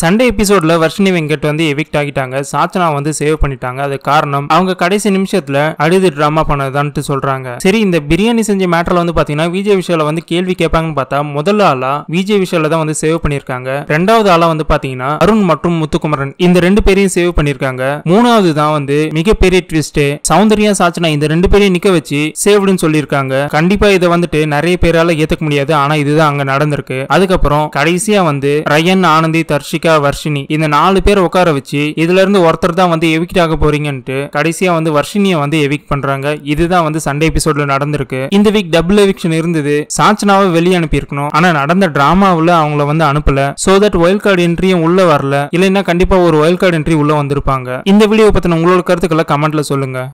Sunday எபிசோட்ல வர்ஷினி வெங்கட் வந்து evict ஆகிட்டாங்க சாச்சனா வந்து சேவ் பண்ணிட்டாங்க அது காரணம் அவங்க கடைசி நிமிஷத்துல அழுது டிராமா பண்ணதான்ட்டு சொல்றாங்க சரி இந்த பிரியாணி செஞ்ச மேட்டர்ல வந்து பாத்தீங்கன்னா விஜய் விஷால வந்து கேள்வி கேட்பாங்கன்னு பார்த்தா முதல்ல ஆளா விஜய் விஷால தான் வந்து சேவ் பண்ணிருக்காங்க ரெண்டாவது ஆளா வந்து பாத்தீங்கன்னா அருண் மற்றும் முத்துக்குமரன் இந்த ரெண்டு பேரையும் சேவ் பண்ணிருக்காங்க மூணாவது தான் வந்து மிகப்பெரிய ட்விஸ்ட் சௌந்தர்யா சாச்சனா இந்த ரெண்டு பேரையும் நிக்க வச்சு சேவ்டுன்னு சொல்லியிருக்காங்க கண்டிப்பா இதை வந்துட்டு நிறைய பேரால ஏத்துக்க முடியாது ஆனா இதுதான் அங்க நடந்திருக்கு அதுக்கப்புறம் கடைசியா வந்து ரயன் ஆனந்தி தர்ஷிகா ராதிகா வர்ஷினி இந்த நாலு பேர் உட்கார வச்சு இதுல இருந்து ஒருத்தர் தான் வந்து எவிக்ட் ஆக போறீங்கன்ட்டு கடைசியா வந்து வர்ஷினிய வந்து எவிக் பண்றாங்க இதுதான் வந்து சண்டே எபிசோட்ல நடந்திருக்கு இந்த வீக் டபுள் எவிக்ஷன் இருந்தது சாச்சனாவை வெளியே அனுப்பியிருக்கணும் ஆனா நடந்த டிராமாவில் அவங்கள வந்து அனுப்பல சோ தட் ஒயில் கார்டு என்ட்ரியும் உள்ள வரல இல்லைன்னா கண்டிப்பா ஒரு ஒயில் கார்டு என்ட்ரி உள்ள வந்திருப்பாங்க இந்த வீடியோ பத்தின உங்களோட கருத்துக்களை கமெண்ட்ல சொல்லுங்க